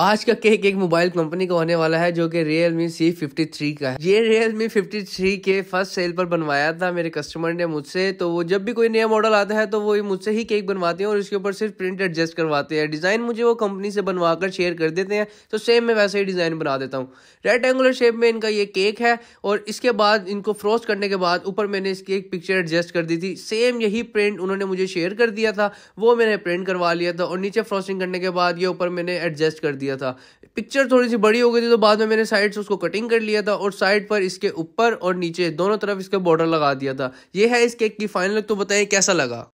आज का केक एक मोबाइल कंपनी का होने वाला है जो कि Realme C fifty three का है ये रियल मी फिफ्टी थ्री के फर्स्ट सेल पर बनवाया था मेरे कस्टमर ने मुझसे तो वो जब भी कोई नया मॉडल आता है तो वो मुझसे ही केक बनवाते हैं और इसके ऊपर सिर्फ प्रिंट एडजस्ट करवाते हैं डिज़ाइन मुझे वो कंपनी से बनवा कर शेयर कर देते हैं तो सेम मैं वैसे ही डिज़ाइन बना देता हूँ रेक्टेंगुलर शेप में इनका ये केक है और इसके बाद इनको फ्रोस्ट करने के बाद ऊपर मैंने इसकी एक पिक्चर एडजस्ट कर दी थी सेम यही प्रिंट उन्होंने मुझे शेयर कर दिया था वो मैंने प्रिंट करवा लिया था और नीचे फ्रोस्टिंग करने के बाद ये ऊपर मैंने एडजस्ट कर दिया था पिक्चर थोड़ी सी बड़ी हो गई थी तो बाद में मैंने साइड से उसको कटिंग कर लिया था और साइड पर इसके ऊपर और नीचे दोनों तरफ इसके बॉर्डर लगा दिया था ये है इस केक की फाइनल तो बताएं कैसा लगा